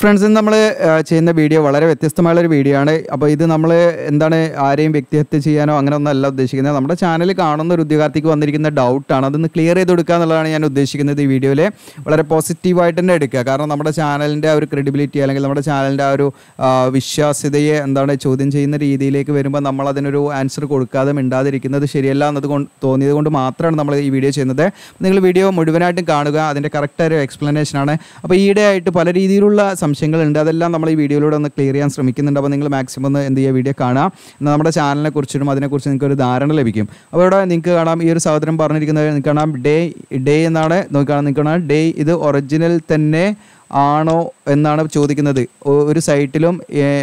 friends നമ്മൾ ചെയ്യുന്ന video വളരെ വ്യത്യസ്തമായുള്ളൊരു ഒരു വീഡിയോ ആണ് അപ്പോൾ ഇത് നമ്മൾ എന്താണ് ആരെയും വ്യക്തിഹത്യ ചെയ്യാനോ അങ്ങനെ ഒന്നല്ല ഉദ്ദേശിക്കുന്നത് നമ്മുടെ ചാനൽ കാണുന്ന ഒരു ഉദ്യോഗാർത്ഥിക്ക് വന്നിരിക്കുന്ന ഡൗട്ടാണ് അതൊന്ന് ക്ലിയർ ചെയ്ത് കൊടുക്കുക എന്നുള്ളതാണ് ഞാൻ ഉദ്ദേശിക്കുന്നത് ഈ വീഡിയോയിൽ വളരെ പോസിറ്റീവായിട്ട് തന്നെ എടുക്കുക കാരണം നമ്മുടെ ചാനലിൻ്റെ ആ ഒരു ക്രെഡിബിലിറ്റി അല്ലെങ്കിൽ നമ്മുടെ ചാനലിൻ്റെ ആ ഒരു വിശ്വാസ്യതയെ എന്താണ് ചോദ്യം ചെയ്യുന്ന രീതിയിലേക്ക് വരുമ്പോൾ നമ്മൾ അതിനൊരു ആൻസർ കൊടുക്കാതെ മിണ്ടാതിരിക്കുന്നത് ശരിയല്ല എന്നത് കൊണ്ട് തോന്നിയത് കൊണ്ട് മാത്രമാണ് നമ്മൾ ഈ വീഡിയോ ചെയ്യുന്നത് നിങ്ങൾ വീഡിയോ മുഴുവനായിട്ടും കാണുക അതിൻ്റെ കറക്റ്റായൊരു എക്സ്പ്ലനേഷനാണ് അപ്പോൾ ആയിട്ട് പല രീതിയിലുള്ള സംശയങ്ങളുണ്ട് അതെല്ലാം നമ്മൾ ഈ വീഡിയോയിലൂടെ ഒന്ന് ക്ലിയർ ചെയ്യാൻ ശ്രമിക്കുന്നുണ്ട് അപ്പോൾ നിങ്ങൾ മാക്സിമം ഒന്ന് എന്ത് ചെയ്യുക വീഡിയോ കാണാം എന്നാൽ നമ്മുടെ ചാനലിനെ കുറിച്ചിട്ടും അതിനെക്കുറിച്ച് നിങ്ങൾക്ക് ഒരു ധാരണ ലഭിക്കും അപ്പോൾ ഇവിടെ നിങ്ങൾക്ക് കാണാം ഈ ഒരു സഹോദരൻ പറഞ്ഞിരിക്കുന്നത് നിങ്ങൾക്ക് കാണാം ഡേ ഡേ എന്നാണ് നോക്കുകയാണ് നിങ്ങൾക്ക് കാണാം ഡേ ഇത് ഒറിജിനൽ തന്നെ ആണോ എന്നാണ് ചോദിക്കുന്നത് ഒരു സൈറ്റിലും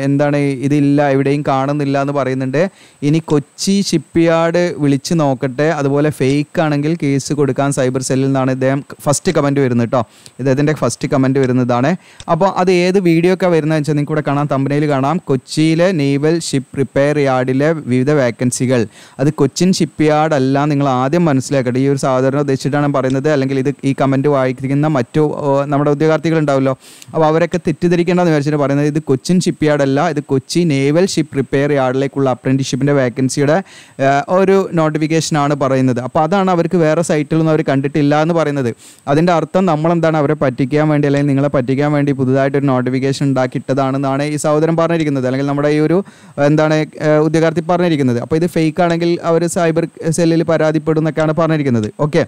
എന്താണ് ഇതില്ല എവിടെയും കാണുന്നില്ല എന്ന് പറയുന്നുണ്ട് ഇനി കൊച്ചി ഷിപ്പ്യാർഡ് വിളിച്ച് നോക്കട്ടെ അതുപോലെ ഫേക്ക് ആണെങ്കിൽ കേസ് കൊടുക്കാൻ സൈബർ സെല്ലിൽ നിന്നാണ് ഇദ്ദേഹം ഫസ്റ്റ് കമൻറ്റ് വരുന്നത് കേട്ടോ ഇദ്ദേഹത്തിൻ്റെ ഫസ്റ്റ് കമൻറ്റ് വരുന്നതാണ് അപ്പോൾ അത് ഏത് വീഡിയോ ഒക്കെ വരുന്നതെന്ന് വെച്ചാൽ നിങ്ങൾക്ക് ഇവിടെ കാണാം തമ്പനയിൽ കാണാം കൊച്ചിയിലെ നേവൽ ഷിപ്പ് റിപ്പയർ യാർഡിലെ വിവിധ വേക്കൻസികൾ അത് കൊച്ചിൻ ഷിപ്പ് അല്ല നിങ്ങൾ ആദ്യം മനസ്സിലാക്കട്ടെ ഈ ഒരു സാധാരണ ഉദ്ദേശിച്ചിട്ടാണ് പറയുന്നത് അല്ലെങ്കിൽ ഇത് ഈ കമൻറ്റ് വായിക്കുന്ന മറ്റു നമ്മുടെ ഉദ്യോഗാർത്ഥികളുണ്ടാവും ഉണ്ടാവുമല്ലോ അപ്പോൾ അവരൊക്കെ തെറ്റിദ്ധരിക്കേണ്ടെന്ന് വിചാരിച്ചിട്ട് പറയുന്നത് ഇത് കൊച്ചിൻ ഷിപ്പ് യാർഡല്ല അല്ല ഇത് കൊച്ചി നേവൽ ഷിപ്പ് റിപ്പയർ യാർഡിലേക്കുള്ള അപ്രൻറ്റിഷിപ്പിൻ്റെ വേക്കൻസിയുടെ ഒരു നോട്ടിഫിക്കേഷനാണ് പറയുന്നത് അപ്പോൾ അതാണ് അവർക്ക് വേറെ സൈറ്റിലൊന്നും അവർ കണ്ടിട്ടില്ല എന്ന് പറയുന്നത് അതിൻ്റെ അർത്ഥം നമ്മളെന്താണ് അവരെ പറ്റിക്കാൻ വേണ്ടി അല്ലെങ്കിൽ നിങ്ങളെ പറ്റിക്കാൻ വേണ്ടി പുതുതായിട്ടൊരു നോട്ടിഫിക്കേഷൻ ഉണ്ടാക്കിയിട്ടതാണെന്നാണ് ഈ സഹോദരൻ പറഞ്ഞിരിക്കുന്നത് അല്ലെങ്കിൽ നമ്മുടെ ഈ ഒരു എന്താണ് ഉദ്യോഗാർത്ഥി പറഞ്ഞിരിക്കുന്നത് അപ്പോൾ ഇത് ഫേക്ക് ആണെങ്കിൽ അവർ സൈബർ സെല്ലിൽ പരാതിപ്പെടും എന്നൊക്കെയാണ് പറഞ്ഞിരിക്കുന്നത് ഓക്കെ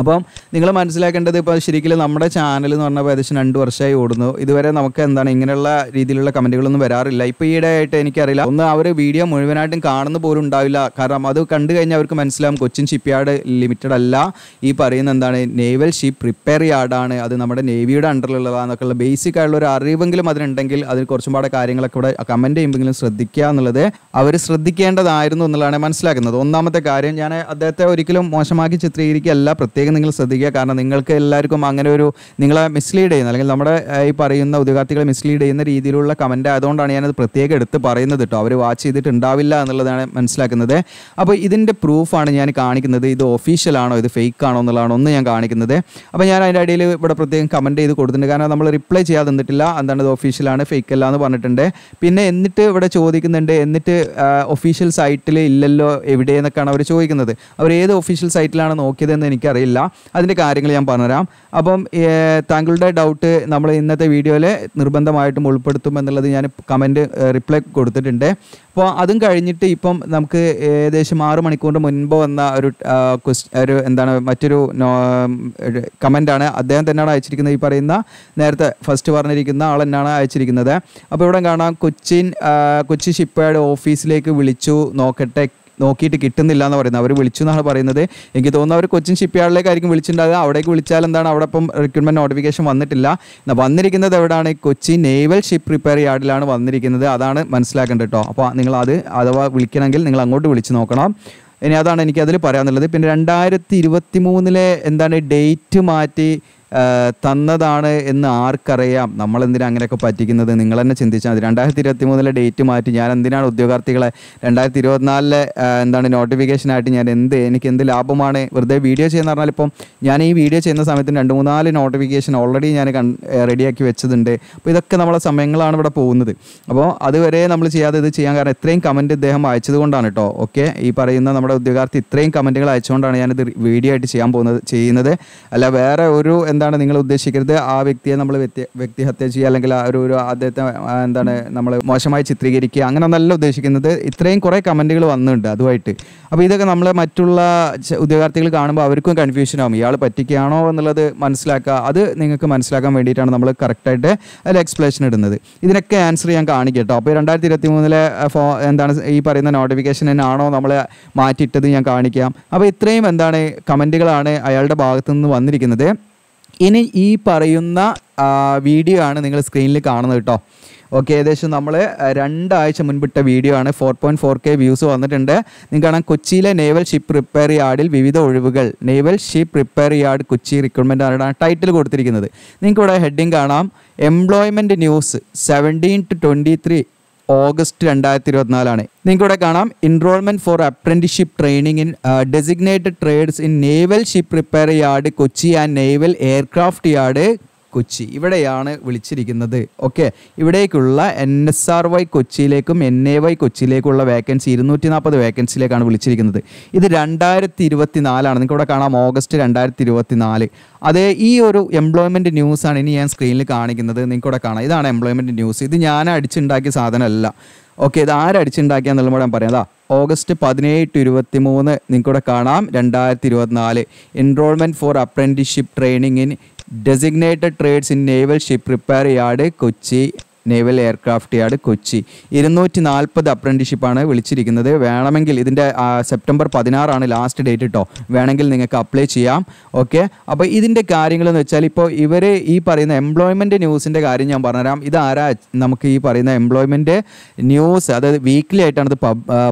അപ്പം നിങ്ങൾ മനസ്സിലാക്കേണ്ടത് ഇപ്പോൾ ശരിക്കും നമ്മുടെ ചാനൽ എന്ന് പറഞ്ഞാൽ ഏകദേശം രണ്ട് വർഷമായി ഓടുന്നു ഇതുവരെ നമുക്ക് എന്താണ് ഇങ്ങനെയുള്ള രീതിയിലുള്ള കമൻറ്റുകളൊന്നും വരാറില്ല ഇപ്പോൾ ഈയിടെ ആയിട്ട് എനിക്കറിയില്ല ഒന്ന് അവർ വീഡിയോ മുഴുവനായിട്ടും കാണുന്ന പോലും ഉണ്ടാവില്ല കാരണം അത് കണ്ടു കഴിഞ്ഞാൽ അവർക്ക് മനസ്സിലാവും കൊച്ചിൻ ഷിപ്പ്യാർഡ് ലിമിറ്റഡ് അല്ല ഈ പറയുന്ന എന്താണ് നേവൽ ഷിപ്പ് റിപ്പയർ യാർഡാണ് അത് നമ്മുടെ നേവിയുടെ അണ്ടറിലുള്ളതാണെന്നൊക്കെ ഉള്ള ബേസിക് ആയിട്ടുള്ള ഒരു അറിവെങ്കിലും അതിനുണ്ടെങ്കിൽ അതിന് കുറച്ചും പാടെ കാര്യങ്ങളൊക്കെ ഇവിടെ കമൻറ്റ് ചെയ്യുമ്പോഴെങ്കിലും ശ്രദ്ധിക്കുക എന്നുള്ളത് അവർ ശ്രദ്ധിക്കേണ്ടതായിരുന്നു എന്നുള്ളതാണ് മനസ്സിലാക്കുന്നത് ഒന്നാമത്തെ കാര്യം ഞാൻ അദ്ദേഹത്തെ ഒരിക്കലും മോശമാക്കി അല്ല പ്രത്യേക പ്രത്യേകം നിങ്ങൾ ശ്രദ്ധിക്കുക കാരണം നിങ്ങൾക്ക് എല്ലാവർക്കും അങ്ങനെ ഒരു നിങ്ങളെ മിസ്ലീഡ് ചെയ്യുന്ന അല്ലെങ്കിൽ നമ്മുടെ ഈ പറയുന്ന ഉദ്യോഗാർത്ഥികളെ മിസ്ലീഡ് ചെയ്യുന്ന രീതിയിലുള്ള കമൻറ്റ് ആയതുകൊണ്ടാണ് ഞാനത് പ്രത്യേകം എടുത്ത് പറയുന്നത് കേട്ടോ അവർ വാച്ച് ചെയ്തിട്ടുണ്ടാവില്ല എന്നുള്ളതാണ് മനസ്സിലാക്കുന്നത് അപ്പോൾ ഇതിൻ്റെ പ്രൂഫാണ് ഞാൻ കാണിക്കുന്നത് ഇത് ഒഫീഷ്യലാണോ ഇത് ഫേക്ക് ആണോ എന്നുള്ളതാണ് ഒന്ന് ഞാൻ കാണിക്കുന്നത് അപ്പോൾ ഞാൻ അതിൻ്റെ ഇടയിൽ ഇവിടെ പ്രത്യേകം കമൻറ്റ് ചെയ്ത് കൊടുത്തിട്ടുണ്ട് കാരണം നമ്മൾ റിപ്ലൈ ചെയ്യാതെ തന്നിട്ടില്ല എന്താണ് ഇത് ഒഫീഷ്യലാണ് ഫേക്ക് അല്ല എന്ന് പറഞ്ഞിട്ടുണ്ട് പിന്നെ എന്നിട്ട് ഇവിടെ ചോദിക്കുന്നുണ്ട് എന്നിട്ട് ഒഫീഷ്യൽ സൈറ്റിൽ ഇല്ലല്ലോ എവിടെയെന്നൊക്കെയാണ് അവർ ചോദിക്കുന്നത് അവർ ഏത് ഒഫീഷ്യൽ സൈറ്റിലാണ് നോക്കിയതെന്ന് എനിക്കറിയില്ല ഇല്ല അതിൻ്റെ കാര്യങ്ങൾ ഞാൻ പറഞ്ഞുതരാം അപ്പം താങ്കളുടെ ഡൗട്ട് നമ്മൾ ഇന്നത്തെ വീഡിയോയിൽ നിർബന്ധമായിട്ടും ഉൾപ്പെടുത്തും എന്നുള്ളത് ഞാൻ കമൻറ്റ് റിപ്ലൈ കൊടുത്തിട്ടുണ്ട് അപ്പോൾ അതും കഴിഞ്ഞിട്ട് ഇപ്പം നമുക്ക് ഏകദേശം ആറ് മണിക്കൂറിന് മുൻപ് വന്ന ഒരു ക്വസ്റ്റ് ഒരു എന്താണ് മറ്റൊരു കമൻ്റാണ് അദ്ദേഹം തന്നെയാണ് അയച്ചിരിക്കുന്നത് ഈ പറയുന്ന നേരത്തെ ഫസ്റ്റ് പറഞ്ഞിരിക്കുന്ന ആൾ തന്നെയാണ് അയച്ചിരിക്കുന്നത് അപ്പോൾ ഇവിടെ കാണാം കൊച്ചിൻ കൊച്ചി ഷിപ്പയുടെ ഓഫീസിലേക്ക് വിളിച്ചു നോക്കട്ടെ നോക്കിയിട്ട് കിട്ടുന്നില്ല എന്ന് പറയുന്നത് അവർ വിളിച്ചു എന്നാണ് പറയുന്നത് എനിക്ക് തോന്നുന്നു അവർ കൊച്ചിൻ ഷിപ്പ്യാർഡിലേക്കായിരിക്കും വിളിച്ചിട്ടുണ്ടാകുക അവിടേക്ക് വിളിച്ചാൽ എന്താണ് അവിടെ ഇപ്പം റിക്രൂട്ട്മെൻറ്റ് നോട്ടിഫിക്കേഷൻ വന്നിട്ടില്ല വന്നിരിക്കുന്നത് എവിടെയാണ് കൊച്ചി നേവൽ ഷിപ്പ് റിപ്പയർ യാർഡിലാണ് വന്നിരിക്കുന്നത് അതാണ് മനസ്സിലാക്കേണ്ടത് കേട്ടോ അപ്പോൾ നിങ്ങൾ അത് അഥവാ വിളിക്കണമെങ്കിൽ നിങ്ങൾ അങ്ങോട്ട് വിളിച്ച് നോക്കണം ഇനി അതാണ് എനിക്കതിൽ പറയാനുള്ളത് പിന്നെ രണ്ടായിരത്തി ഇരുപത്തി മൂന്നിലെ എന്താണ് ഡേറ്റ് മാറ്റി തന്നതാണ് എന്ന് ആർക്കറിയാം നമ്മൾ എന്തിനാണ് അങ്ങനെയൊക്കെ പറ്റിക്കുന്നത് നിങ്ങൾ തന്നെ ചിന്തിച്ചാൽ മതി രണ്ടായിരത്തി ഇരുപത്തി മൂന്നിലെ ഡേറ്റ് മാറ്റി ഞാൻ എന്തിനാണ് ഉദ്യോഗാർത്ഥികളെ രണ്ടായിരത്തി ഇരുപത്തിനാലിലെ എന്താണ് നോട്ടിഫിക്കേഷനായിട്ട് ഞാൻ എന്ത് എനിക്ക് എന്ത് ലാഭമാണ് വെറുതെ വീഡിയോ ചെയ്യുന്ന പറഞ്ഞാൽ ഇപ്പം ഞാൻ ഈ വീഡിയോ ചെയ്യുന്ന സമയത്ത് രണ്ട് മൂന്നാല് നോട്ടിഫിക്കേഷൻ ഓൾറെഡി ഞാൻ റെഡിയാക്കി വെച്ചതുണ്ട് അപ്പോൾ ഇതൊക്കെ നമ്മളെ സമയങ്ങളാണ് ഇവിടെ പോകുന്നത് അപ്പോൾ അതുവരെ നമ്മൾ ചെയ്യാതെ ഇത് ചെയ്യാൻ കാരണം ഇത്രയും കമൻറ്റ് ഇദ്ദേഹം അയച്ചതുകൊണ്ടാണ് കേട്ടോ ഓക്കെ ഈ പറയുന്ന നമ്മുടെ ഉദ്യോഗാർത്ഥി ഇത്രയും കമൻറ്റുകൾ അയച്ചുകൊണ്ടാണ് ഞാനിത് വീഡിയോ ആയിട്ട് ചെയ്യാൻ പോകുന്നത് ചെയ്യുന്നത് അല്ല വേറെ ഒരു എന്താണ് നിങ്ങൾ ഉദ്ദേശിക്കുന്നത് ആ വ്യക്തിയെ നമ്മൾ വ്യക്തി വ്യക്തിഹത്യ ചെയ്യുക അല്ലെങ്കിൽ ഒരു ഒരു അദ്ദേഹത്തെ എന്താണ് നമ്മൾ മോശമായി ചിത്രീകരിക്കുക അങ്ങനെ നല്ല ഉദ്ദേശിക്കുന്നത് ഇത്രയും കുറേ കമൻറ്റുകൾ വന്നിട്ടുണ്ട് അതുമായിട്ട് അപ്പോൾ ഇതൊക്കെ നമ്മളെ മറ്റുള്ള ഉദ്യോഗാർത്ഥികൾ കാണുമ്പോൾ അവർക്കും കൺഫ്യൂഷൻ ആവും ഇയാൾ പറ്റിക്കുകയാണോ എന്നുള്ളത് മനസ്സിലാക്കുക അത് നിങ്ങൾക്ക് മനസ്സിലാക്കാൻ വേണ്ടിയിട്ടാണ് നമ്മൾ കറക്റ്റായിട്ട് അതിൽ എക്സ്പ്ലേഷൻ ഇടുന്നത് ഇതിനൊക്കെ ആൻസർ ഞാൻ കാണിക്കട്ടോ അപ്പോൾ രണ്ടായിരത്തി ഇരുപത്തി മൂന്നിലെ ഫോ എന്താണ് ഈ പറയുന്ന നോട്ടിഫിക്കേഷൻ ആണോ നമ്മൾ മാറ്റിയിട്ടത് ഞാൻ കാണിക്കാം അപ്പോൾ ഇത്രയും എന്താണ് കമൻറ്റുകളാണ് അയാളുടെ ഭാഗത്തു നിന്ന് വന്നിരിക്കുന്നത് ഇനി ഈ പറയുന്ന വീഡിയോ ആണ് നിങ്ങൾ സ്ക്രീനിൽ കാണുന്നത് കേട്ടോ ഓക്കെ ഏകദേശം നമ്മൾ രണ്ടാഴ്ച മുൻപിട്ട വീഡിയോ ആണ് four point four K views വന്നിട്ടുണ്ട് നിങ്ങൾക്ക് കാണാം കൊച്ചിയിലെ നേവൽ ഷിപ്പ് റിപ്പയർ യാർഡിൽ വിവിധ ഒഴിവുകൾ naval ship repair yard Kochi recruitment ആണ് ടൈറ്റിൽ കൊടുത്തിരിക്കുന്നത് നിങ്ങൾക്ക് ഇവിടെ ഹെഡിങ് കാണാം employment news seventeen to twenty three August രണ്ടായിരത്തി ഇരുപത്തിനാലാണ് നിങ്ങൾക്കിവിടെ കാണാം enrolment for apprenticeship training in designated trades in naval ship repair yard Kochi and naval aircraft yard Kochi ഇവിടെയാണ് വിളിച്ചിരിക്കുന്നത് ഓക്കെ ഇവിടേക്കുള്ള എൻ എസ് ആർ വൈ കൊച്ചിയിലേക്കും എൻ എ വൈ കൊച്ചിയിലേക്കുള്ള vacancy ഇരുന്നൂറ്റി നാൽപ്പത് വേക്കൻസിയിലേക്കാണ് വിളിച്ചിരിക്കുന്നത് ഇത് രണ്ടായിരത്തി ഇരുപത്തി നാലാണ് നിങ്ങൾക്ക് ഇവിടെ കാണാം ഓഗസ്റ്റ് രണ്ടായിരത്തി ഇരുപത്തി നാല് അതേ ഈ ഒരു എംപ്ലോയ്മെൻറ്റ് ന്യൂസാണ് ഇനി ഞാൻ സ്ക്രീനിൽ കാണിക്കുന്നത് നിങ്ങൾക്ക് ഇവിടെ കാണാം ഇതാണ് എംപ്ലോയ്മെൻറ്റ് ന്യൂസ് ഇത് ഞാൻ അടിച്ചുണ്ടാക്കിയ സാധനമല്ല ഓക്കെ ഇത് ആരടിച്ചുണ്ടാക്കിയെന്നുള്ള കൂടെ ഞാൻ പറയാം അതാ ഓഗസ്റ്റ് പതിനേഴ് ടു ഇരുപത്തി മൂന്ന് നിങ്ങൾക്കിവിടെ കാണാം രണ്ടായിരത്തി ഇരുപത്തിനാല് enrolment for apprenticeship training in designated trades in naval ship repair yard, Kochi naval aircraft yard Kochi ഇരുന്നൂറ്റി നാൽപ്പത് അപ്രന്റീഷിപ്പാണ് വിളിച്ചിരിക്കുന്നത് വേണമെങ്കിൽ ഇതിൻ്റെ സെപ്റ്റംബർ പതിനാറാണ് ലാസ്റ്റ് ഡേറ്റ് കേട്ടോ വേണമെങ്കിൽ നിങ്ങൾക്ക് അപ്ലൈ ചെയ്യാം ഓക്കെ അപ്പോൾ ഇതിൻ്റെ കാര്യങ്ങളെന്ന് വെച്ചാൽ ഇപ്പോൾ ഇവർ ഈ പറയുന്ന എംപ്ലോയ്മെൻ്റ് ന്യൂസിൻ്റെ കാര്യം ഞാൻ പറഞ്ഞുതരാം ഇതാരാ നമുക്ക് ഈ പറയുന്ന എംപ്ലോയ്മെൻറ്റ് ന്യൂസ് അതായത് വീക്ക്ലി ആയിട്ടാണ് ഇത്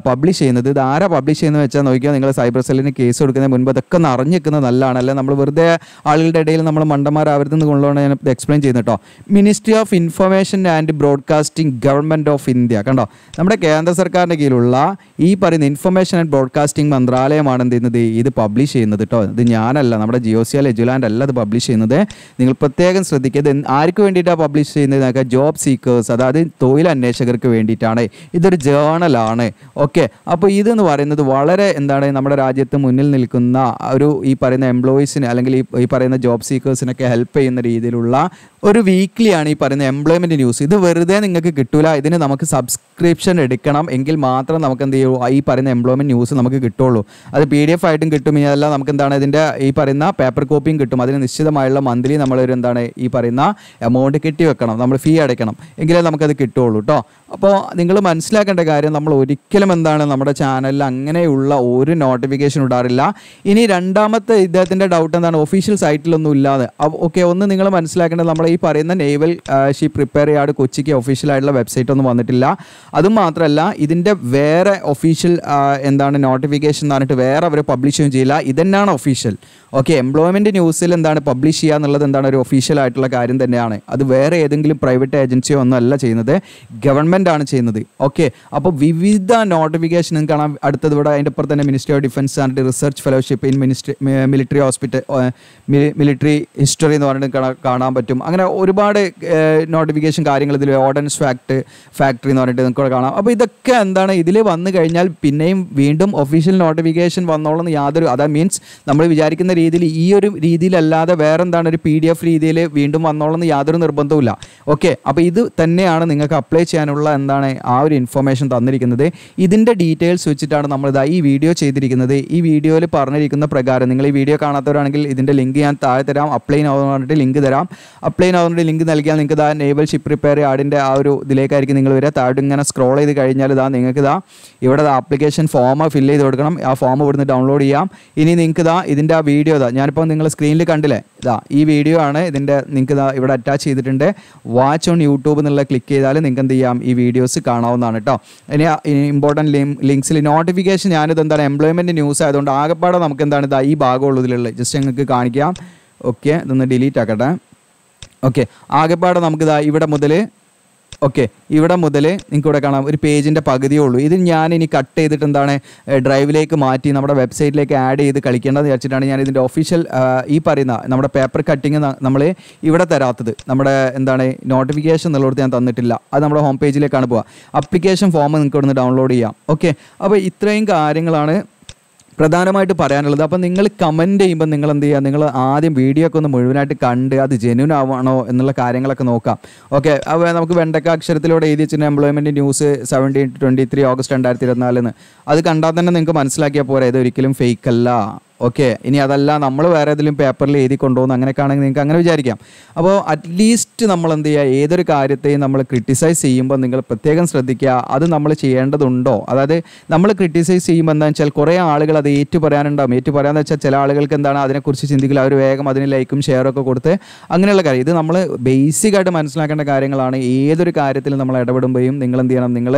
പബ്ലിഷ് ചെയ്യുന്നത് ഇത് ആരാ പബ്ലിഷ് ചെയ്യുന്നത് വെച്ചാൽ നോക്കിയാൽ നിങ്ങൾ സൈബർ സെല്ലിന് കേസ് കൊടുക്കുന്നതിന് മുൻപ് അതൊക്കെ അറിഞ്ഞിരിക്കുന്നത് നല്ലതാണ് അല്ലെ നമ്മൾ വെറുതെ ആളുകളുടെ ഇടയിൽ നമ്മൾ മണ്ടന്മാരാവരുതെന്ന് കൊണ്ടുപോകണം ഞാൻ എക്സ്പ്ലെയിൻ ചെയ്യുന്നത് കേട്ടോ ministry of information and and broadcasting government of India കണ്ടോ നമ്മുടെ കേന്ദ്ര സർക്കാരിൻ്റെ കീഴിലുള്ള ഈ പറയുന്ന ഇൻഫർമേഷൻ ആൻഡ് ബ്രോഡ്കാസ്റ്റിംഗ് മന്ത്രാലയമാണ് എന്ത് ചെയ്യുന്നത് ഇത് പബ്ലിഷ് ചെയ്യുന്നത് കേട്ടോ ഇത് ഞാനല്ല നമ്മുടെ ജിയോ സി അല്ല എജുലാൻഡ് അല്ല ഇത് പബ്ലിഷ് ചെയ്യുന്നത് നിങ്ങൾ പ്രത്യേകം ശ്രദ്ധിക്കുക ഇത് ആർക്ക് വേണ്ടിയിട്ടാണ് പബ്ലിഷ് ചെയ്യുന്നത് ജോബ് സീക്കേഴ്സ് അതായത് തൊഴിലന്വേഷകർക്ക് വേണ്ടിയിട്ടാണ് ഇതൊരു ജേണലാണ് ഓക്കെ അപ്പോൾ ഇതെന്ന് പറയുന്നത് വളരെ എന്താണ് നമ്മുടെ രാജ്യത്ത് മുന്നിൽ നിൽക്കുന്ന ഒരു ഈ പറയുന്ന എംപ്ലോയീസിന് അല്ലെങ്കിൽ ഈ പറയുന്ന ജോബ് സീക്കേഴ്സിനൊക്കെ ഹെൽപ്പ് ചെയ്യുന്ന രീതിയിലുള്ള ഒരു വീക്ക്ലിയാണ് ഈ പറയുന്ന എംപ്ലോയ്മെൻറ്റ് ന്യൂസ് ഇത് വെറുതെ നിങ്ങൾക്ക് കിട്ടൂല ഇതിന് നമുക്ക് സബ്സ്ക്രിപ്ഷൻ എടുക്കണം എങ്കിൽ മാത്രം നമുക്ക് എന്ത് ചെയ്യൂ ഈ പറയുന്ന എംപ്ലോയ്മെൻറ്റ് ന്യൂസ് നമുക്ക് കിട്ടുള്ളൂ അത് പി ഡി എഫ് ആയിട്ടും കിട്ടും ഇനി നമുക്ക് എന്താണ് ഇതിൻ്റെ ഈ പറയുന്ന പേപ്പർ കോപ്പിയും കിട്ടും അതിന് നിശ്ചിതമായുള്ള മന്ത്ലി നമ്മളൊരു എന്താണ് ഈ പറയുന്ന എമൗണ്ട് കെട്ടി വെക്കണം നമ്മൾ ഫീ അടയ്ക്കണം എങ്കിലേ നമുക്കത് കിട്ടുള്ളൂ കേട്ടോ അപ്പോൾ നിങ്ങൾ മനസ്സിലാക്കേണ്ട കാര്യം നമ്മൾ ഒരിക്കലും എന്താണ് നമ്മുടെ ചാനലിൽ അങ്ങനെയുള്ള ഒരു നോട്ടിഫിക്കേഷൻ ഇടാറില്ല ഇനി രണ്ടാമത്തെ ഇദ്ദേഹത്തിൻ്റെ ഡൗട്ട് എന്താണ് ഒഫീഷ്യൽ സൈറ്റിലൊന്നും ഇല്ലാതെ ഓക്കെ ഒന്ന് നിങ്ങൾ മനസ്സിലാക്കേണ്ടത് നമ്മൾ ഈ പറയുന്ന നേവൽ ഷിപ്പ് പ്രിപ്പയർ ചെയ്യാട് കൊച്ചിക്ക് ഒഫീഷ്യൽ ആയിട്ടുള്ള വെബ്സൈറ്റ് ഒന്നും വന്നിട്ടില്ല അതും മാത്രമല്ല ഇതിൻ്റെ വേറെ ഒഫീഷ്യൽ എന്താണ് നോട്ടിഫിക്കേഷൻ എന്ന് പറഞ്ഞിട്ട് വേറെ അവർ പബ്ലിഷ് ചെയ്യും ചെയ്യില്ല ഇതന്നെയാണ് ഒഫീഷ്യൽ ഓക്കെ എംപ്ലോയ്മെൻറ്റ് ന്യൂസിൽ എന്താണ് പബ്ലിഷ് ചെയ്യുക എന്നുള്ളത് എന്താണ് ഒരു ഒഫീഷ്യൽ ആയിട്ടുള്ള കാര്യം തന്നെയാണ് അത് വേറെ ഏതെങ്കിലും പ്രൈവറ്റ് ഏജൻസിയോ ഒന്നും അല്ല ചെയ്യുന്നത് ഗവൺമെൻറ് കമൻ്റ് ആണ് ചെയ്യുന്നത് ഓക്കെ അപ്പോൾ വിവിധ നോട്ടിഫിക്കേഷൻ നിങ്ങൾക്ക് കാണാം അടുത്തത് ഇവിടെ അതിൻ്റെ അപ്പുറം തന്നെ ministry of defence and research fellowship in ministry military hospital military history എന്ന് പറഞ്ഞിട്ട് കാണാൻ പറ്റും അങ്ങനെ ഒരുപാട് നോട്ടിഫിക്കേഷൻ കാര്യങ്ങൾ ഇതിൽ ഓർഡൻസ് ഫാക്ട് ഫാക്ടറി എന്ന് പറഞ്ഞിട്ട് നിങ്ങൾക്ക് കാണാം അപ്പോൾ ഇതൊക്കെ എന്താണ് ഇതിൽ വന്നു കഴിഞ്ഞാൽ പിന്നെയും വീണ്ടും ഒഫീഷ്യൽ നോട്ടിഫിക്കേഷൻ വന്നോളെന്ന് യാതൊരു അതാ മീൻസ് നമ്മൾ വിചാരിക്കുന്ന രീതിയിൽ ഈ ഒരു രീതിയിലല്ലാതെ വേറെ എന്താണ് ഒരു പി ഡി എഫ് രീതിയിൽ വീണ്ടും വന്നോളെന്ന് യാതൊരു ഇല്ല ഓക്കെ അപ്പോൾ ഇത് തന്നെയാണ് നിങ്ങൾക്ക് അപ്ലൈ ചെയ്യാനുള്ള ഉള്ള എന്താണ് ആ ഒരു ഇൻഫർമേഷൻ തന്നിരിക്കുന്നത് ഇതിൻ്റെ ഡീറ്റെയിൽസ് വെച്ചിട്ടാണ് നമ്മളിതാ ഈ വീഡിയോ ചെയ്തിരിക്കുന്നത് ഈ വീഡിയോയിൽ പറഞ്ഞിരിക്കുന്ന പ്രകാരം നിങ്ങൾ ഈ വീഡിയോ കാണാത്തവരാണെങ്കിൽ ഇതിൻ്റെ ലിങ്ക് ഞാൻ താഴെ തരാം അപ്ലൈ ആവുന്ന പറഞ്ഞിട്ട് ലിങ്ക് തരാം അപ്ലൈ ആവുന്ന ലിങ്ക് നൽകിയാൽ നിങ്ങൾക്ക് ഇതാ നേവൽ ഷിപ്പ് റിപ്പയർ ആഡിൻ്റെ ആ ഒരു ഇതിലേക്കായിരിക്കും നിങ്ങൾ വരിക താഴെ ഇങ്ങനെ സ്ക്രോൾ ചെയ്ത് കഴിഞ്ഞാൽ ഇതാ നിങ്ങൾക്ക് ഇതാ ഇവിടെ ആപ്ലിക്കേഷൻ ഫോം ഫില്ല് ചെയ്ത് കൊടുക്കണം ആ ഫോം ഇവിടുന്ന് ഡൗൺലോഡ് ചെയ്യാം ഇനി നിങ്ങൾക്ക് ഇതാ ഇതിൻ്റെ ആ വീഡിയോ ഇതാ ഞാനിപ്പോൾ നിങ്ങൾ സ്ക്രീനിൽ കണ്ടില്ലേ ഇതാ ഈ വീഡിയോ ആണ് ഇതിൻ്റെ നിങ്ങൾക്ക് ഇതാ ഇവിടെ അറ്റാച്ച് ചെയ്തിട്ടുണ്ട് വാച്ച് ഓൺ യൂട്യൂബ് എന്നുള്ള ക്ലിക്ക് ചെയ്താൽ നിങ്ങൾക്ക് എന്ത് ചെയ്യാം ഈ വീഡിയോസ് കാണാവുന്നതാണ് കേട്ടോ ഇനി ഇമ്പോർട്ടൻറ്റ് ലിങ്ക്സിൽ നോട്ടിഫിക്കേഷൻ ഞാനിത് എന്താണ് എംപ്ലോയ്മെൻറ്റ് ന്യൂസ് ആയതുകൊണ്ട് ആകെപ്പാടെ നമുക്ക് എന്താണ് ഇതാ ഈ ഭാഗമുള്ളൂ ജസ്റ്റ് ഞങ്ങൾക്ക് കാണിക്കാം ഓക്കെ ഇതൊന്ന് ഡിലീറ്റ് ആക്കട്ടെ ഓക്കെ ആകെപ്പാടെ നമുക്കിതാ ഇവിടെ മുതൽ ഓക്കെ ഇവിടെ മുതൽ നിങ്ങൾക്ക് ഇവിടെ കാണാം ഒരു പേജിൻ്റെ പകുതിയേ ഉള്ളൂ ഇത് ഞാൻ ഇനി കട്ട് ചെയ്തിട്ട് എന്താണ് ഡ്രൈവിലേക്ക് മാറ്റി നമ്മുടെ വെബ്സൈറ്റിലേക്ക് ആഡ് ചെയ്ത് കളിക്കേണ്ടതെന്ന് വിചാരിച്ചിട്ടാണ് ഞാൻ ഇതിൻ്റെ ഒഫീഷ്യൽ ഈ പറയുന്ന നമ്മുടെ പേപ്പർ കട്ടിങ് നമ്മൾ ഇവിടെ തരാത്തത് നമ്മുടെ എന്താണ് നോട്ടിഫിക്കേഷൻ എന്നുള്ളത് ഞാൻ തന്നിട്ടില്ല അത് നമ്മുടെ ഹോം പേജിലേക്കാണ് പോവുക അപ്ലിക്കേഷൻ ഫോം നിങ്ങൾക്ക് ഇവിടുന്ന് ഡൗൺലോഡ് ചെയ്യാം ഓക്കെ അപ്പോൾ ഇത്രയും കാര്യങ്ങളാണ് പ്രധാനമായിട്ട് പറയാനുള്ളത് അപ്പോൾ നിങ്ങൾ കമൻറ്റ് ചെയ്യുമ്പോൾ നിങ്ങൾ എന്ത് ചെയ്യുക നിങ്ങൾ ആദ്യം വീഡിയോ ഒക്കെ ഒന്ന് മുഴുവനായിട്ട് കണ്ട് അത് ജെനുവൻ ആവണോ എന്നുള്ള കാര്യങ്ങളൊക്കെ നോക്കാം ഓക്കെ അപ്പോൾ നമുക്ക് വെണ്ടക്ക അക്ഷരത്തിലൂടെ എഴുതി വെച്ചിട്ട് employment news seventeen twenty three August രണ്ടായിരത്തി ഇരുപത്തിനാലിന് അത് കണ്ടാൽ തന്നെ നിങ്ങൾക്ക് മനസ്സിലാക്കിയാൽ പോരാ ഇതൊരിക്കലും ഫേക്ക് അല്ല ഓക്കെ ഇനി അതല്ല നമ്മൾ വേറെ ഏതെങ്കിലും പേപ്പറിൽ എഴുതി കൊണ്ടുപോകുന്നു അങ്ങനെയൊക്കെ ആണെങ്കിൽ നിങ്ങൾക്ക് അങ്ങനെ വിചാരിക്കാം അപ്പോൾ അറ്റ്ലീസ്റ്റ് നമ്മൾ എന്ത് ചെയ്യുക ഏതൊരു കാര്യത്തെയും നമ്മൾ ക്രിട്ടിസൈസ് ചെയ്യുമ്പോൾ നിങ്ങൾ പ്രത്യേകം ശ്രദ്ധിക്കുക അത് നമ്മൾ ചെയ്യേണ്ടതുണ്ടോ അതായത് നമ്മൾ ക്രിട്ടിസൈസ് ചെയ്യുമ്പോൾ എന്താണെന്ന് വെച്ചാൽ കുറേ ആളുകൾ അത് ഏറ്റു പറയാനുണ്ടാകും ഏറ്റു പറയാമെന്ന് വെച്ചാൽ ചില ആളുകൾക്ക് എന്താണ് അതിനെക്കുറിച്ച് ചിന്തിക്കില്ല അവർ വേഗം അതിന് ലൈക്കും ഷെയറും ഒക്കെ കൊടുത്ത് അങ്ങനെയുള്ള കാര്യം ഇത് നമ്മൾ ബേസിക്കായിട്ട് മനസ്സിലാക്കേണ്ട കാര്യങ്ങളാണ് ഏതൊരു കാര്യത്തിൽ നമ്മൾ ഇടപെടുമ്പോഴും നിങ്ങൾ എന്ത് ചെയ്യണം നിങ്ങൾ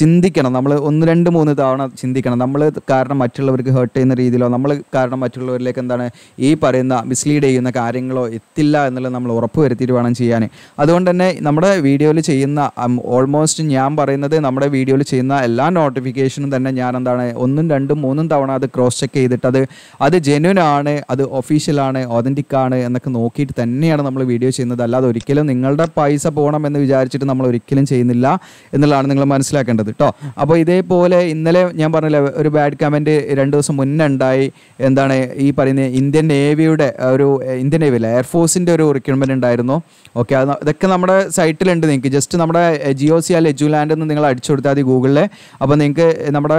ചിന്തിക്കണം നമ്മൾ ഒന്ന് രണ്ട് മൂന്ന് തവണ ചിന്തിക്കണം നമ്മൾ കാരണം മറ്റുള്ളവർക്ക് ഹേർട്ട് ചെയ്യുന്ന രീതിയിലോ നമ്മൾ കാരണം മറ്റുള്ളവരിലേക്ക് എന്താണ് ഈ പറയുന്ന മിസ്ലീഡ് ചെയ്യുന്ന കാര്യങ്ങളോ എത്തില്ല എന്നുള്ളത് നമ്മൾ ഉറപ്പ് വരുത്തിയിട്ട് വേണം ചെയ്യാൻ അതുകൊണ്ട് തന്നെ നമ്മുടെ വീഡിയോയിൽ ചെയ്യുന്ന ഓൾമോസ്റ്റ് ഞാൻ പറയുന്നത് നമ്മുടെ വീഡിയോയിൽ ചെയ്യുന്ന എല്ലാ നോട്ടിഫിക്കേഷനും തന്നെ ഞാൻ എന്താണ് ഒന്നും രണ്ടും മൂന്നും തവണ അത് ക്രോസ് ചെക്ക് ചെയ്തിട്ട് അത് അത് ജെന്യൂൻ ആണ് അത് ഒഫീഷ്യലാണ് ഒതൻറ്റിക് ആണ് എന്നൊക്കെ നോക്കിയിട്ട് തന്നെയാണ് നമ്മൾ വീഡിയോ ചെയ്യുന്നത് അല്ലാതെ ഒരിക്കലും നിങ്ങളുടെ പൈസ പോകണം എന്ന് വിചാരിച്ചിട്ട് നമ്മൾ ഒരിക്കലും ചെയ്യുന്നില്ല എന്നുള്ളതാണ് നിങ്ങൾ മനസ്സിലാക്കേണ്ടത് കേട്ടോ അപ്പോൾ ഇതേപോലെ ഇന്നലെ ഞാൻ പറഞ്ഞില്ല ഒരു ബാഡ് കമൻറ്റ് രണ്ട് ദിവസം മുന്നേ ഉണ്ടായി എന്താണ് ഈ പറയുന്ന ഇന്ത്യൻ നേവിയുടെ ഒരു ഇന്ത്യൻ നേവി അല്ല എയർഫോഴ്സിൻ്റെ ഒരു റിക്രൂട്ട്മെൻറ്റ് ഉണ്ടായിരുന്നു ഓക്കെ അത് ഇതൊക്കെ നമ്മുടെ സൈറ്റിലുണ്ട് നിങ്ങൾക്ക് ജസ്റ്റ് നമ്മുടെ ജിയോ സി അല്ല എജുലാൻഡ് എന്ന് നിങ്ങൾ അടിച്ചു കൊടുത്താൽ മതി ഗൂഗിളിൽ അപ്പോൾ നിങ്ങൾക്ക് നമ്മുടെ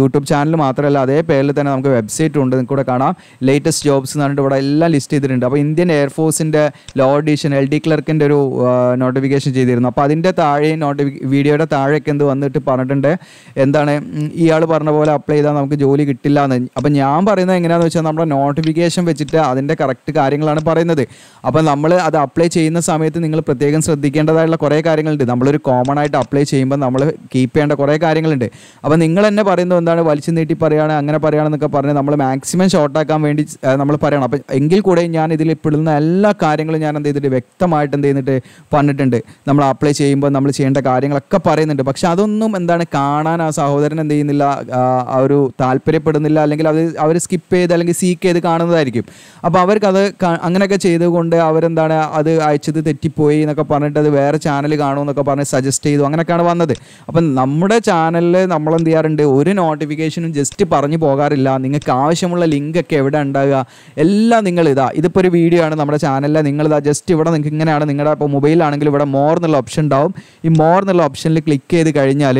യൂട്യൂബ് ചാനൽ മാത്രമല്ല അതേ പേരിൽ തന്നെ നമുക്ക് വെബ്സൈറ്റ് ഉണ്ട് നിങ്ങൾക്ക് ഇവിടെ കാണാം ലേറ്റസ്റ്റ് ജോബ്സ് എന്ന് പറഞ്ഞിട്ട് ഇവിടെ എല്ലാം ലിസ്റ്റ് ചെയ്തിട്ടുണ്ട് അപ്പോൾ ഇന്ത്യൻ എയർഫോഴ്സിൻ്റെ ലോ ഡിഷൻ എൽ ഡി ക്ലർക്കിൻ്റെ ഒരു നോട്ടിഫിക്കേഷൻ ചെയ്തിരുന്നു അപ്പോൾ അതിൻ്റെ താഴെ നോട്ടിഫി വീഡിയോയുടെ താഴേക്ക് എന്ത് വന്നിട്ട് പറഞ്ഞിട്ടുണ്ട് എന്താണ് ഇയാൾ പറഞ്ഞ പോലെ അപ്ലൈ ചെയ്താൽ നമുക്ക് ജോലി കിട്ടില്ല എന്ന് അപ്പം ഞാൻ പറയുന്നത് എങ്ങനെയാണെന്ന് വെച്ചാൽ നമ്മുടെ നോട്ടിഫിക്കേഷൻ വെച്ചിട്ട് അതിൻ്റെ കറക്റ്റ് കാര്യങ്ങളാണ് പറയുന്നത് അപ്പോൾ നമ്മൾ അത് അപ്ലൈ ചെയ്യുന്ന സമയത്ത് നിങ്ങൾ പ്രത്യേകം ശ്രദ്ധിക്കേണ്ടതായിട്ടുള്ള കുറേ കാര്യങ്ങളുണ്ട് നമ്മളൊരു കോമൺ ആയിട്ട് അപ്ലൈ ചെയ്യുമ്പോൾ നമ്മൾ കീപ്പ് ചെയ്യേണ്ട കുറേ കാര്യങ്ങളുണ്ട് അപ്പോൾ നിങ്ങൾ തന്നെ പറയുന്നത് എന്താണ് വലിച്ചു നീട്ടി പറയുകയാണ് അങ്ങനെ പറയുകയാണെന്നൊക്കെ പറഞ്ഞ് നമ്മൾ മാക്സിമം ഷോർട്ടാക്കാൻ വേണ്ടി നമ്മൾ പറയണം അപ്പോൾ എങ്കിൽ കൂടെ ഞാൻ ഇതിൽ പെടുന്ന എല്ലാ കാര്യങ്ങളും ഞാൻ എന്ത് ചെയ്തിട്ട് വ്യക്തമായിട്ട് എന്ത് ചെയ്തിട്ട് പറഞ്ഞിട്ടുണ്ട് നമ്മൾ അപ്ലൈ ചെയ്യുമ്പോൾ നമ്മൾ ചെയ്യേണ്ട കാര്യങ്ങളൊക്കെ പറയുന്നുണ്ട് പക്ഷെ അതൊന്നും എന്താണ് കാണാൻ ആ സഹോദരൻ എന്ത് ചെയ്യുന്നില്ല ആ ഒരു താല്പര്യപ്പെടുന്നില്ല അല്ലെങ്കിൽ അത് അവർ സ്കിപ്പ് ചെയ്ത് അല്ലെങ്കിൽ സീക്ക് ചെയ്ത് കാണുന്നതായിരിക്കും അപ്പോൾ അവർക്ക് അത് അങ്ങനെയൊക്കെ ചെയ്തുകൊണ്ട് അവരെന്താണ് അത് അയച്ചത് തെറ്റിപ്പോയി എന്നൊക്കെ പറഞ്ഞിട്ട് അത് വേറെ ചാനൽ കാണുമെന്നൊക്കെ പറഞ്ഞ് സജസ്റ്റ് ചെയ്തു അങ്ങനെയൊക്കെയാണ് വന്നത് അപ്പം നമ്മുടെ ചാനലിൽ നമ്മൾ എന്ത് ചെയ്യാറുണ്ട് ഒരു നോട്ടിഫിക്കേഷനും ജസ്റ്റ് പറഞ്ഞു പോകാറില്ല നിങ്ങൾക്ക് ആവശ്യമുള്ള ലിങ്കൊക്കെ എവിടെ ഉണ്ടാകുക എല്ലാം നിങ്ങൾ ഇതാ ഇതിപ്പോൾ ഒരു വീഡിയോ ആണ് നമ്മുടെ ചാനലിൽ നിങ്ങൾ ഇതാ ജസ്റ്റ് ഇവിടെ നിങ്ങൾക്ക് ഇങ്ങനെയാണ് നിങ്ങളുടെ ഇപ്പോൾ മൊബൈലാണെങ്കിൽ ഇവിടെ മോർ എന്നുള്ള ഓപ്ഷൻ ഉണ്ടാവും ഈ മോർ എന്നുള്ള ഓപ്ഷനിൽ ക്ലിക്ക് ചെയ്ത് കഴിഞ്ഞാൽ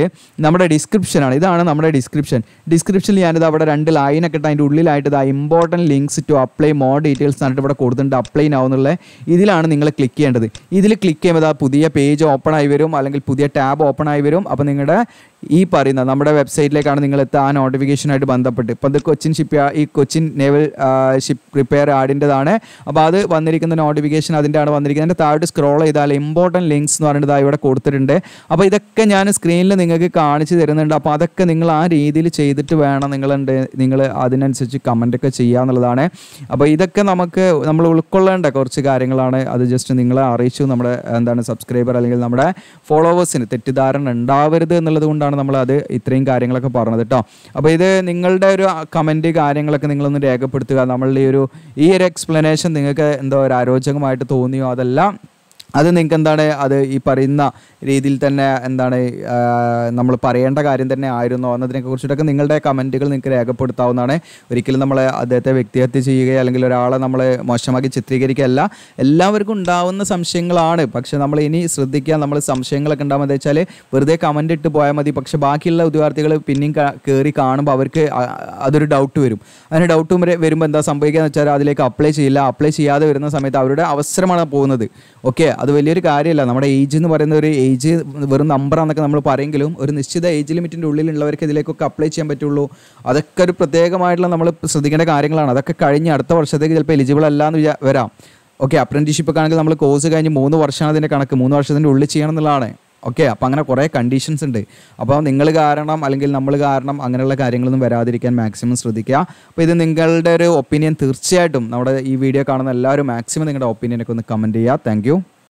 നമ്മുടെ ഡിസ്ക്രിപ്ഷനാണ് ഇതാണ് നമ്മുടെ ഡിസ്ക്രിപ്ഷൻ ഡിസ്ക്രിപ്ഷനിൽ ഞാനിത് അവിടെ രണ്ട് ലൈനൊക്കെ ഇട്ട് അതിൻ്റെ ഉള്ളിലായിട്ട് ഇതാ important links to apply more details എന്നിട്ട് ഇവിടെ കൊടുത്തിട്ടുണ്ട് അപ്ലൈ ആവുന്നുള്ള ഇതിലാണ് നിങ്ങൾ ക്ലിക്ക് ചെയ്യേണ്ടത് ഇതിൽ ക്ലിക്ക് ചെയ്യുമ്പോൾ പുതിയ പേജ് ഓപ്പൺ ആയി വരും അല്ലെങ്കിൽ പുതിയ ടാബ് ഓപ്പൺ ആയി വരും അപ്പോൾ നിങ്ങളുടെ ഈ പറയുന്ന നമ്മുടെ വെബ്സൈറ്റിലേക്കാണ് നിങ്ങൾ എത്തുക ആ നോട്ടിഫിക്കേഷനായിട്ട് ബന്ധപ്പെട്ട് ഇപ്പം അത് കൊച്ചിൻ ഷിപ്പ് ഈ കൊച്ചിൻ നേവൽ ഷിപ്പ് റിപ്പയർ ആഡിൻ്റെതാണ് അപ്പോൾ അത് വന്നിരിക്കുന്ന നോട്ടിഫിക്കേഷൻ ആണ് വന്നിരിക്കുന്നത് അതിൻ്റെ താഴോട്ട് സ്ക്രോൾ ചെയ്താൽ ഇമ്പോർട്ടൻറ്റ് ലിങ്ക്സ് എന്ന് പറഞ്ഞിട്ട് ഇവിടെ കൊടുത്തിട്ടുണ്ട് അപ്പോൾ ഇതൊക്കെ ഞാൻ സ്ക്രീനിൽ നിങ്ങൾക്ക് കാണിച്ചു തരുന്നുണ്ട് അപ്പോൾ അതൊക്കെ നിങ്ങൾ ആ രീതിയിൽ ചെയ്തിട്ട് വേണം നിങ്ങളുണ്ട് നിങ്ങൾ അതിനനുസരിച്ച് കമൻറ്റൊക്കെ ചെയ്യുക എന്നുള്ളതാണ് അപ്പോൾ ഇതൊക്കെ നമുക്ക് നമ്മൾ ഉൾക്കൊള്ളേണ്ട കുറച്ച് കാര്യങ്ങളാണ് അത് ജസ്റ്റ് നിങ്ങളെ അറിയിച്ചു നമ്മുടെ എന്താണ് സബ്സ്ക്രൈബർ അല്ലെങ്കിൽ നമ്മുടെ ഫോളോവേഴ്സിന് തെറ്റിദ്ധാരണ ഉണ്ടാവരുത് എന്നുള്ളത് കൊണ്ടാണ് കൊണ്ടാണ് നമ്മൾ അത് ഇത്രയും കാര്യങ്ങളൊക്കെ പറഞ്ഞത് കേട്ടോ അപ്പോൾ ഇത് നിങ്ങളുടെ ഒരു കമൻറ്റ് കാര്യങ്ങളൊക്കെ നിങ്ങളൊന്ന് രേഖപ്പെടുത്തുക നമ്മളുടെ ഈ ഒരു ഈ ഒരു എക്സ്പ്ലനേഷൻ നിങ്ങൾക്ക് എന്തോ ഒരു ആരോചകമായിട്ട് തോന്നിയോ അതെല്ലാം അത് നിങ്ങൾക്ക് എന്താണ് അത് ഈ പറയുന്ന രീതിയിൽ തന്നെ എന്താണ് നമ്മൾ പറയേണ്ട കാര്യം തന്നെ ആയിരുന്നോ എന്നതിനെ കുറിച്ചിട്ടൊക്കെ നിങ്ങളുടെ കമൻറ്റുകൾ നിങ്ങൾക്ക് രേഖപ്പെടുത്താവുന്നതാണ് ഒരിക്കലും നമ്മൾ അദ്ദേഹത്തെ വ്യക്തിഹത്യ ചെയ്യുകയോ അല്ലെങ്കിൽ ഒരാളെ നമ്മൾ മോശമാക്കി ചിത്രീകരിക്കുകയല്ല എല്ലാവർക്കും ഉണ്ടാവുന്ന സംശയങ്ങളാണ് പക്ഷെ നമ്മൾ ഇനി ശ്രദ്ധിക്കുക നമ്മൾ സംശയങ്ങളൊക്കെ ഉണ്ടാകുമെന്ന് വെച്ചാൽ വെറുതെ കമൻ്റ് ഇട്ട് പോയാൽ മതി പക്ഷെ ബാക്കിയുള്ള ഉദ്യോഗാർത്ഥികൾ പിന്നെയും കയറി കാണുമ്പോൾ അവർക്ക് അതൊരു ഡൗട്ട് വരും അതിന് ഡൗട്ട് വരുമ്പോൾ എന്താ സംഭവിക്കുക എന്ന് വെച്ചാൽ അതിലേക്ക് അപ്ലൈ ചെയ്യില്ല അപ്ലൈ ചെയ്യാതെ വരുന്ന സമയത്ത് അവരുടെ അവസരമാണ് പോകുന്നത് ഓക്കെ അത് വലിയൊരു കാര്യമല്ല നമ്മുടെ ഏജ് എന്ന് പറയുന്ന ഒരു ഏജ് വെറും നമ്പറാണെന്നൊക്കെ നമ്മൾ പറയെങ്കിലും ഒരു നിശ്ചിത ഏജ് ലിമിറ്റിൻ്റെ ഉള്ളിലുള്ളവർക്ക് ഇതിലേക്കൊക്കെ അപ്ലൈ ചെയ്യാൻ പറ്റുള്ളൂ അതൊക്കെ ഒരു പ്രത്യേകമായിട്ടുള്ള നമ്മൾ ശ്രദ്ധിക്കേണ്ട കാര്യങ്ങളാണ് അതൊക്കെ കഴിഞ്ഞ് അടുത്ത വർഷത്തേക്ക് ചിലപ്പോൾ എലിജിബിൾ അല്ല എന്ന് വിചാ വരാം ഓക്കെ അപ്രൻറ്റീഷിപ്പ് ഒക്കെ ആണെങ്കിൽ നമ്മൾ കോഴ്സ് കഴിഞ്ഞ് മൂന്ന് വർഷമാണ് അതിൻ്റെ കണക്ക് മൂന്ന് വർഷത്തിൻ്റെ ഉള്ളിൽ ചെയ്യണം എന്നുള്ളതാണ് ഓക്കെ അപ്പോൾ അങ്ങനെ കുറേ കണ്ടീഷൻസ് ഉണ്ട് അപ്പോൾ നിങ്ങൾ കാരണം അല്ലെങ്കിൽ നമ്മൾ കാരണം അങ്ങനെയുള്ള കാര്യങ്ങളൊന്നും വരാതിരിക്കാൻ മാക്സിമം ശ്രദ്ധിക്കുക അപ്പോൾ ഇത് നിങ്ങളുടെ ഒരു ഒപ്പീനിയൻ തീർച്ചയായിട്ടും നമ്മുടെ ഈ വീഡിയോ കാണുന്ന എല്ലാവരും മാക്സിമം നിങ്ങളുടെ ഒപ്പീനിയനൊക്കെ ഒന്ന് കമൻറ്റ് ചെയ്യുക താങ്ക്